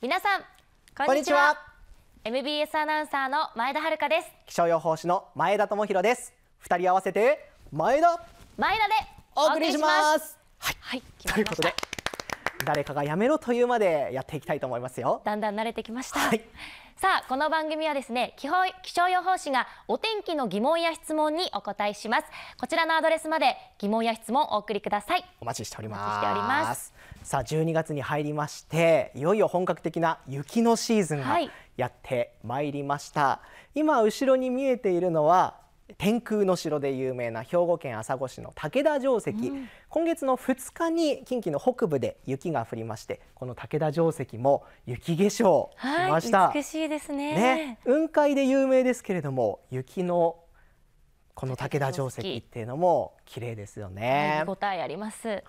皆さんこんにちはにちは MBS アナウンサーの前田遥です気象予報士の前田智博です二人合わせて前田前田でお送りしますはい、はい、ということで誰かがやめろというまでやっていきたいと思いますよだんだん慣れてきました、はい、さあこの番組はですね気気象予報士がお天気の疑問や質問にお答えしますこちらのアドレスまで疑問や質問をお送りくださいお待ちしておりますさあ12月に入りましていよいよ本格的な雪のシーズンがやってまいりました、はい、今後ろに見えているのは天空の城で有名な兵庫県朝来市の武田城跡、うん、今月の2日に近畿の北部で雪が降りましてこの武田城跡も雪化粧しました、はい、美しいですね、ね、雲海で有名ですけれども雪のこの武田城跡っていうのも綺麗ですよね、はえあります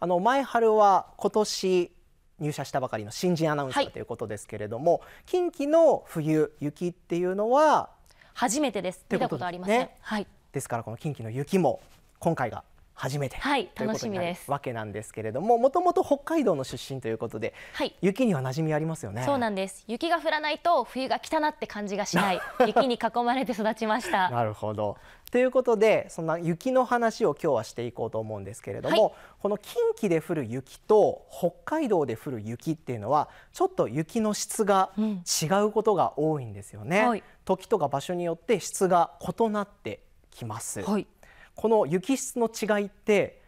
あの前春は今年入社したばかりの新人アナウンサーということですけれども、はい、近畿の冬雪っていうのは初めてです。見たことありません。ね、はい。ですからこの近畿の雪も今回が初めて、はい、ということなわけなんですけれどももともと北海道の出身ということで、はい、雪には馴染みありますよねそうなんです雪が降らないと冬が来たなって感じがしない 雪に囲まれて育ちましたなるほどということでそんな雪の話を今日はしていこうと思うんですけれども、はい、この近畿で降る雪と北海道で降る雪っていうのはちょっと雪の質が違うことが多いんですよね、うんはい時とか場所によって質が異なってきます。はい、この雪質の違いって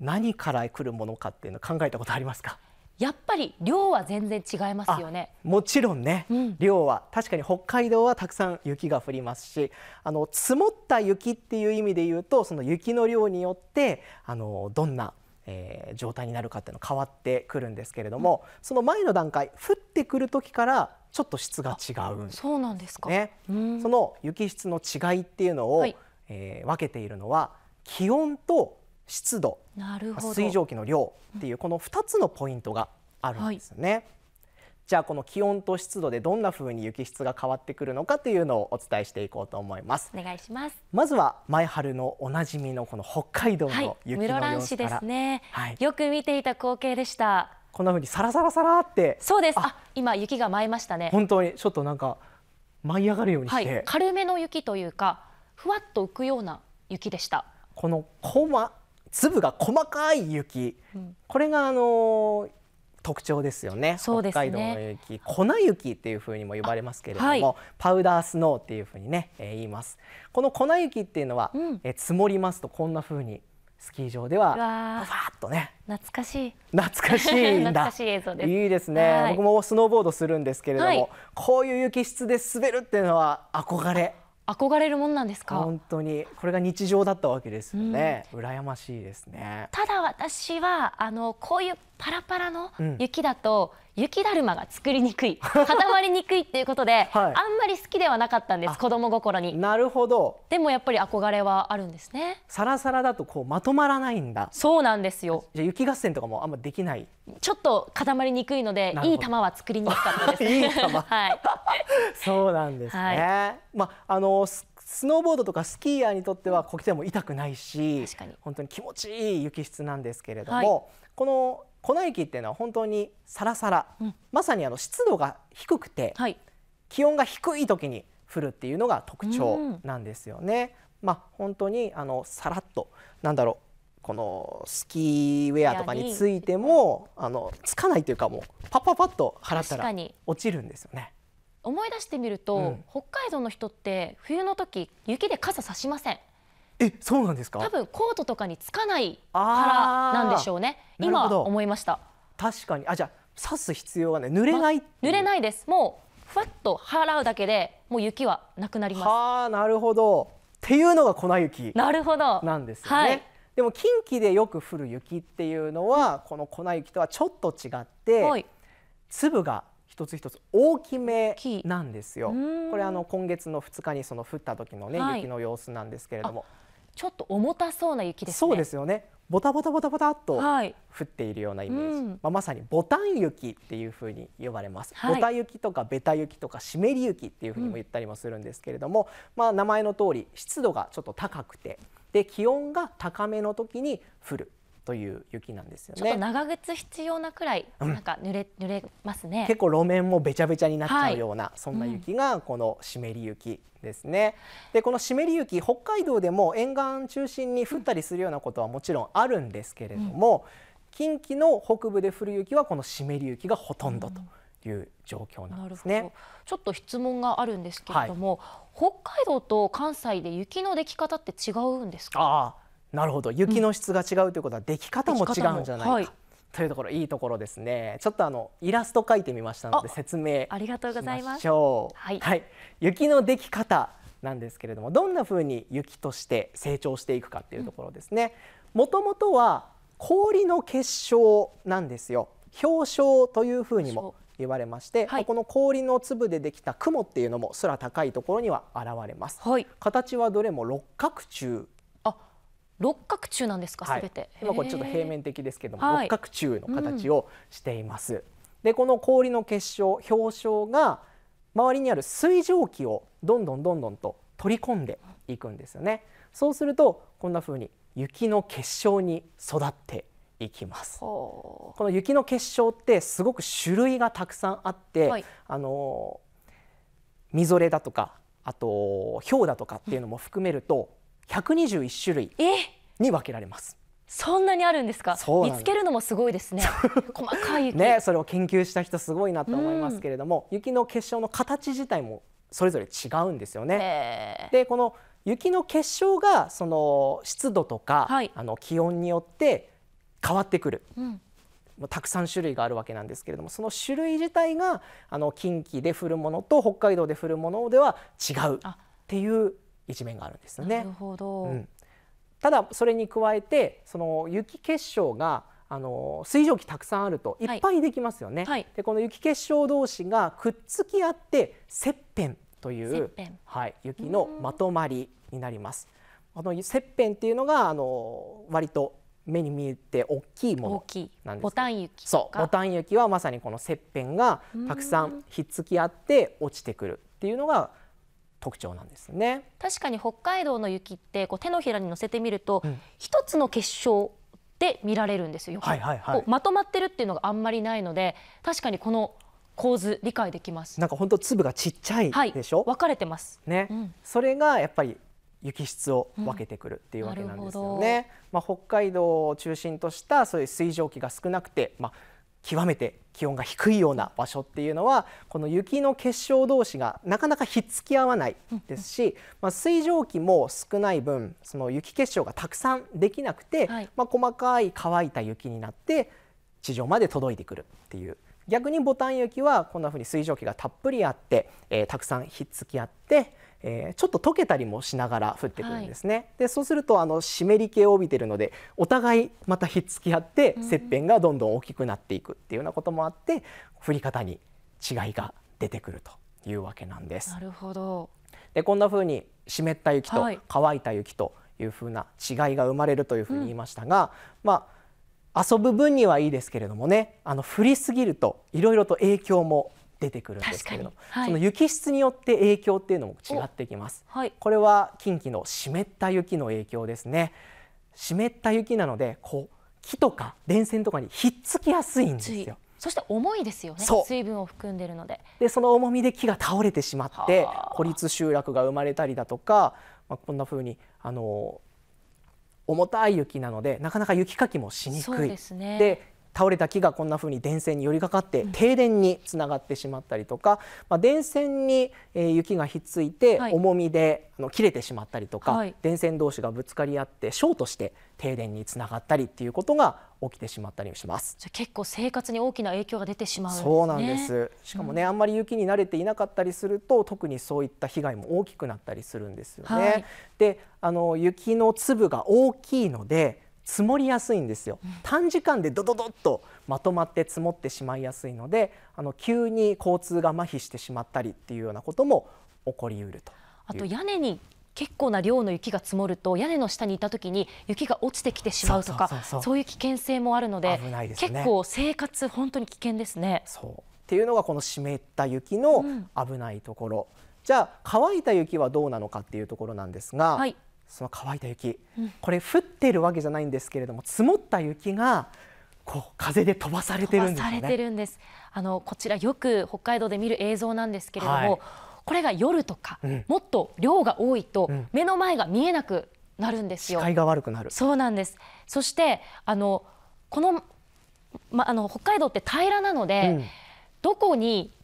何から来るものかっていうの考えたことありますかやっぱり量は全然違いますよねもちろんね、うん、量は確かに北海道はたくさん雪が降りますしあの積もった雪っていう意味で言うとその雪の量によってあのどんなえー、状態になるかっていうの変わってくるんですけれども、うん、その前の段階降ってくる時からちょっと質が違うんそうなんですか、ね、その雪質の違いっていうのを、はい、えー、分けているのは気温と湿度なるほど水蒸気の量っていうこの二つのポイントがあるんですよね。はい、じゃあこの気温と湿度でどんな風に雪質が変わってくるのかというのをお伝えしていこうと思います。お願いします。まずは前春のおなじみのこの北海道の雪の様子から、はい、室蘭市ですね、はい、よく見ていた光景でした。こんな風にサラサラサラってそうですあ今雪が舞いましたね本当にちょっとなんか舞い上がるようにして、はい、軽めの雪というかふわっと浮くような雪でしたこのこま粒が細かい雪、うん、これがあのー、特徴ですよねそうですね北海道の雪粉雪っていうふうにも呼ばれますけれども、はい、パウダースノーっていうふうにね、えー、言いますこの粉雪っていうのは、うん、え積もりますとこんなふうにスキー場ではファっとね懐かしい懐かしい懐かしい映像ですいいですね、はい、僕もスノーボードするんですけれども、はい、こういう雪質で滑るっていうのは憧れ憧れるもんなんですか本当にこれが日常だったわけですよね、うん、羨ましいですねただ私はあのこういうパラパラの雪だと、うん雪だるまが作りにくい固まりにくいっていうことで、はい、あんまり好きではなかったんです子供心になるほどでもやっぱり憧れはあるんですねサラサラだとこうまとまらないんだそうなんですよじゃ雪合戦とかもあんまできないちょっと固まりにくいのでいい球は作りにくかったです いい球はい そうなんですね、はい、まああのスノーボードとかスキーヤーにとってはこけても痛くないし本当に気持ちいい雪質なんですけれども、はい、この粉雪っていうのは本当にサラ、さら、まさにあの湿度が低くて、はい、気温が低い時に降るっていうのが特徴なんですよね。まあ、本当にあのさらっとなんだろうこのスキーウェアとかについてもあのつかないというかもうパッパッパッと払ったら落ちるんですよね。思い出してみると、うん、北海道の人って冬の時雪で傘さしません。えそうなんですか多分コートとかにつかないからなんでしょうね今思いました確かにあじゃあ刺す必要はね、濡れない、ま、濡れないですもうふわっと払うだけでもう雪はなくなりますああ、なるほどっていうのが粉雪なるほどなんですね、はい、でも近畿でよく降る雪っていうのは、この粉雪とはちょっと違って、はい、粒が一つ一つ大きめなんですよ。これあの今月の2日にその降った時のね、雪の様子なんですけれども。ちょっと重たそうな雪です、ね、そうですよね。ボタボタボタボタっと降っているようなイメージ、はいうん、まあ、まさにボタン雪っていうふうに呼ばれます、はい、ボタ雪とかベタ雪とか湿り雪っていうふうにも言ったりもするんですけれども、うん、まあ、名前の通り湿度がちょっと高くてで気温が高めの時に降るという雪なんですよね。ちょっと長靴必要なくらい、なんか濡れ、うん、濡れますね。結構路面もべちゃべちゃになっちゃうような、はい、そんな雪がこの湿り雪ですね。うん、でこの湿り雪北海道でも沿岸中心に降ったりするようなことはもちろんあるんですけれども、うん、近畿の北部で降る雪はこの湿り雪がほとんどと。いう状況なんですねちょっと質問があるんですけれども、はい、北海道と関西で雪のでき方って違うんですかなるほど雪の質が違うということはでき方も違うんじゃないか、はい、というところいいところですねちょっとあのイラスト描いてみましたので説明ありがとうございますはい、はい、雪のでき方なんですけれどもどんなふうに雪として成長していくかっていうところですねもともとは氷の結晶なんですよ氷晶というふうにも言われまして、はい、この氷の粒でできた雲っていうのも空高いところには現れます、はい、形はどれも六角柱六角柱なんですか、すべて、はい。今これちょっと平面的ですけども、はい、六角柱の形をしています。うん、で、この氷の結晶、氷晶が周りにある水蒸気をどんどんどんどんと取り込んでいくんですよね。そうするとこんな風に雪の結晶に育っていきますこの雪の結晶ってすごく種類がたくさんあって、はい、あのみぞれだとかあと氷だとかっていうのも含めると121種類に分けられます。そんなにあるんですか見つけるのもすごいですね細かいねそれを研究した人すごいなと思いますけれども、うん、雪の結晶の形自体もそれぞれ違うんですよね。でこの雪の結晶がその湿度とか、はい、あの気温によって変わってくる、うん、たくさん種類があるわけなんですけれどもその種類自体があの近畿で降るものと北海道で降るものでは違うっていう一面があるんですよね。なるほど、うん、ただそれに加えてその雪結晶があの水蒸気たくさんあるといっぱいできますよね。はい、でこの雪結晶同士がくっつき合って切片というはい、雪のまとまりになります。この切片っていうのがあの割と目に見えて大きいものなんです。ボタン雪そうボタン雪はまさにこの切片がたくさんひっつき合って落ちてくるっていうのが特徴なんですね確かに北海道の雪ってこう手のひらに乗せてみると、うん、一つの結晶で見られるんですよ、はいはいはい、まとまってるっていうのがあんまりないので確かにこの構図理解できますなんか本当粒がちっちゃいでしょ、はい、分かれてますね、うん、それがやっぱり雪質を分けてくるっていうわけなんですよね、うん、まあ、北海道を中心としたそういう水蒸気が少なくて、まあ、極めて気温が低いような場所っていうのはこの雪の結晶同士がなかなかひっつき合わないですし、まあ、水蒸気も少ない分その雪結晶がたくさんできなくて、はい、まあ、細かい乾いた雪になって地上まで届いてくるっていう逆にボタン雪はこんな風に水蒸気がたっぷりあって、えー、たくさんひっつき合ってえー、ちょっと溶けたりもしながら降ってくるんですね。はい、でそうするとあの湿り気を帯びてるのでお互いまたひっつき合って切片がどんどん大きくなっていくっていうようなこともあって降り方に違いが出てくるというわけなんです。なるほどでこんな風に湿った雪と乾いた雪という風な違いが生まれるという風に言いましたが、うん、まあ遊ぶ分にはいいですけれどもねあの降りすぎるといろいろと影響も出てくるんですけれど、はい、その雪質によって影響っていうのも違ってきます、はい、これは近畿の湿った雪の影響ですね湿った雪なのでこう木とか電線とかにひっつきやすいんですよそして重いですよね水分を含んでるのででその重みで木が倒れてしまって孤立集落が生まれたりだとか、まあ、こんな風にあの重たい雪なのでなかなか雪かきもしにくいで、ね、で倒れた木がこんなふうに電線に寄りかかって停電につながってしまったりとか、まあ、電線に、え雪がひっついて重みで、あの切れてしまったりとか、はい、電線同士がぶつかり合ってショートして停電につながったりっていうことが起きてしまったりします。じゃ結構生活に大きな影響が出てしまう、ね、そうなんです。しかもね、うん、あんまり雪に慣れていなかったりすると特にそういった被害も大きくなったりするんですよね。はい、で、あの雪の粒が大きいので。積もりやすいんですよ短時間でドドドッとまとまって積もってしまいやすいのであの急に交通が麻痺してしまったりっていうようなことも起こりうるとあと屋根に結構な量の雪が積もると屋根の下にいた時に雪が落ちてきてしまうとかそういう危険性もあるので、ね、結構生活本当に危険ですね。そうっていうのがこの湿った雪の危ないところ、うん、じゃあ乾いた雪はどうなのかっていうところなんですが、はい、その乾いた雪、うん、これ降ってるわけじゃないんですけれども積もった雪がこう風で飛ばされてるんです、ね、あのこちらよく北海道で見る映像なんですけれども、はい、これが夜とか、うん、もっと量が多いと、目の前が見えなくなるんですよ。視界が悪くなる。そうなんです。そしてあのこのまあの北海道って平らなので、うん、どこに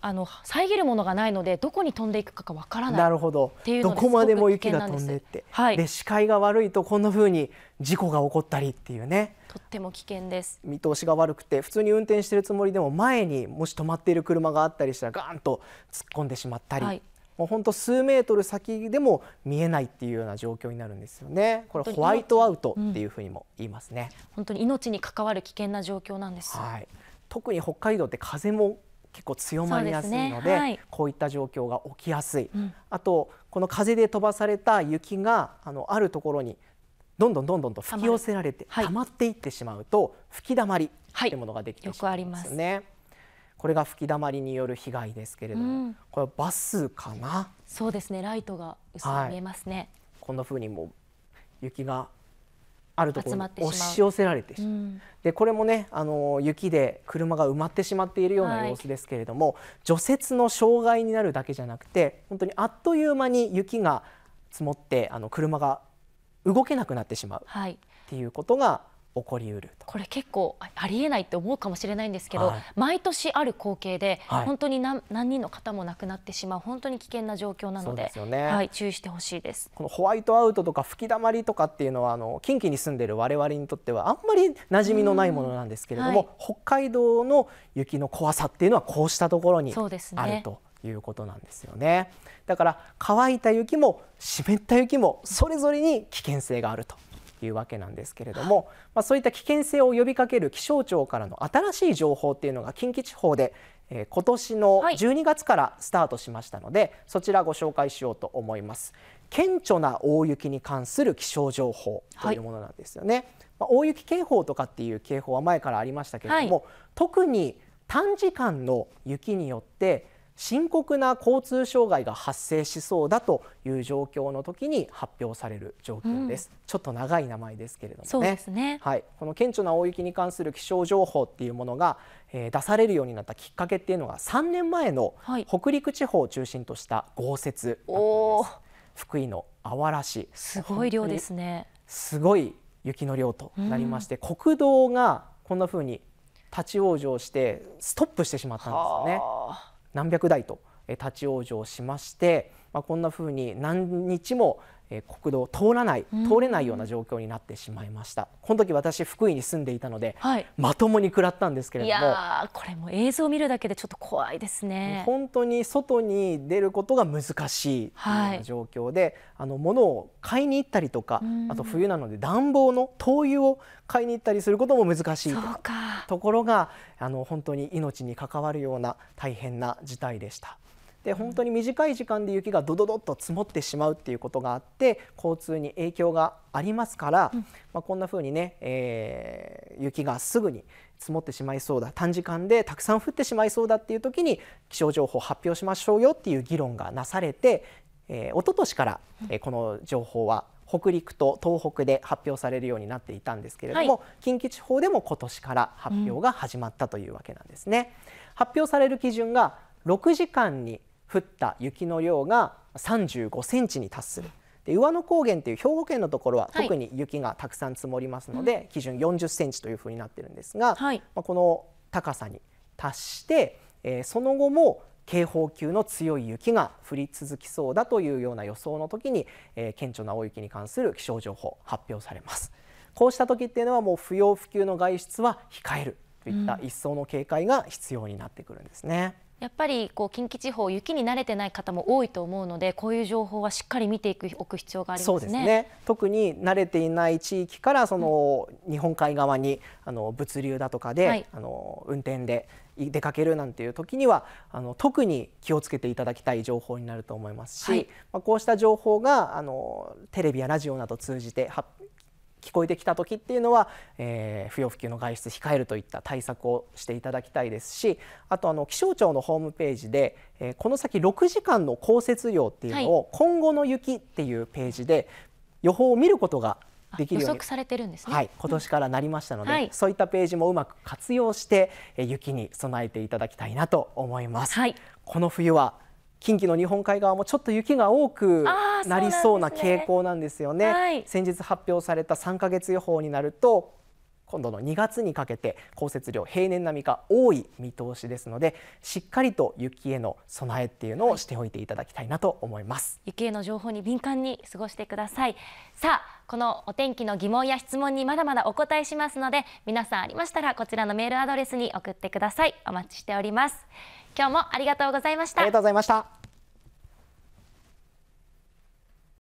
あの遮るものがないのでどこに飛んでいくかがわからないなるほどっていうどこまでも雪が飛んでって、はい、で視界が悪いとこんなふうに事故が起こったりっていうねとっても危険です見通しが悪くて普通に運転してるつもりでも前にもし止まっている車があったりしたらガーンと突っ込んでしまったり、はい、もう本当数メートル先でも見えないっていうような状況になるんですよね。これホワイトアウトっていうふうにも言いますね。うん、本当に命に関わる危険な状況なんです。はい。特に北海道って風も結構強まりやすいので、ねはい、こういった状況が起きやすい、うん、あとこの風で飛ばされた雪があのあるところにどんどんどんどんと吹き寄せられて溜まっていってしまうと、吹きだまりというものができてしまうんですね。はい、よこれが吹きだまりによる被害ですけれども、うん、これバスかなそうですねライトが薄く見えますね、こんな風にも雪があるところに押し寄せられてしまう、うん、でこれもねあの雪で車が埋まってしまっているような様子ですけれども、はい、除雪の障害になるだけじゃなくて本当にあっという間に雪が積もってあの車が動けなくなってしまうっていうことが、はい起こりうるこれ結構ありえないって思うかもしれないんですけど、はい、毎年ある光景で、はい、本当に何何人の方も亡くなってしまう本当に危険な状況なのでですよね、はい、注意してほしいですこのホワイトアウトとか吹きだまりとかっていうのはあの近畿に住んでいる我々にとってはあんまり馴染みのないものなんですけれども、はい、北海道の雪の怖さっていうのはこうしたところにあると。いうことなんですよねだから乾いた雪も湿った雪もそれぞれに危険性があるというわけなんですけれども、まあ、そういった危険性を呼びかける気象庁からの新しい情報っていうのが近畿地方で、えー、今年の12月からスタートしましたので、はい、そちらご紹介しようと思います。顕著な大雪に関する気象情報というものなんですよね。はい、まあ、大雪警報とかっていう警報は前からありましたけれども、はい、特に短時間の雪によって深刻な交通障害が発生しそうだという状況の時に発表される状況です、うん、ちょっと長い名前ですけれどもね、ね、はい、この顕著な大雪に関する気象情報っていうものが、えー、出されるようになったきっかけっていうのが3年前の北陸地方を中心とした豪雪だった福井のあわら市すごい量ですねすごい雪の量となりまして、うん、国道がこんな風に立ち往生してストップしてしまったんですよね。何百台と立ち往生しまして、まあ、こんなふうに何日もえ国道通らない、通れないような状況になってしまいました。この時私福井に住んでいたので、はい、まともに食らったんですけれども、これも映像を見るだけでちょっと怖いですね。本当に外に出ることが難しいう状況で、はい、あの物を買いに行ったりとか、あと冬なので暖房の灯油を買いに行ったりすることも難しいとところがあの本当に命に関わるような大変な事態でした。で本当に短い時間で雪がどどどっと積もってしまうっていうことがあって交通に影響がありますから、うん、まあ、こんな風にね、えー、雪がすぐに積もってしまいそうだ短時間でたくさん降ってしまいそうだっていう時に気象情報を発表しましょうよっていう議論がなされて、えー、一昨年から、えー、この情報は北陸と東北で発表されるようになっていたんですけれども、はい、近畿地方でも今年から発表が始まったというわけなんですね。うん、発表される基準が6時間に降った雪の量が35センチに達する。で上野高原という兵庫県のところは特に雪がたくさん積もりますので、はい、基準40センチというふうになっているんですが、はい、まあ、この高さに達して、えー、その後も警報級の強い雪が降り続きそうだというような予想の時に、えー、顕著な大雪に関する気象情報発表されます。こうした時っていうのはもう不要不急の外出は控えるといった一層の警戒が必要になってくるんですね。うんやっぱりこう近畿地方、雪に慣れてない方も多いと思うので、こういう情報はしっかり見ていくおく必要があります、ね、そうですね。特に慣れていない地域からその、日本海側にあの物流だとかで、はい、あの運転で出かけるなんていう時にはあの特に気をつけていただきたい情報になると思いますし、はい、まあこうした情報があのテレビやラジオなど通じて聞こえてきた時っていうのは、えー、不要不急の外出控えるといった対策をしていただきたいですしあとあの気象庁のホームページで、えー、この先6時間の降雪量っていうのを、はい、今後の雪っていうページで予報を見ることができるようにされてるんですね、はい、今年からなりましたので、うんはい、そういったページもうまく活用して雪に備えていただきたいなと思います。はい、この冬は近畿の日本海側もちょっと雪が多くなりそうな傾向なんですよね。ねはい、先日発表された3ヶ月予報になると今度の2月にかけて降雪量平年並みか多い見通しですのでしっかりと雪への備えっていうのをしておいていただきたいなと思います、はい、雪への情報に敏感に過ごしてくださいさあこのお天気の疑問や質問にまだまだお答えしますので皆さんありましたらこちらのメールアドレスに送ってくださいお待ちしております今日もありがとうございましたありがとうございました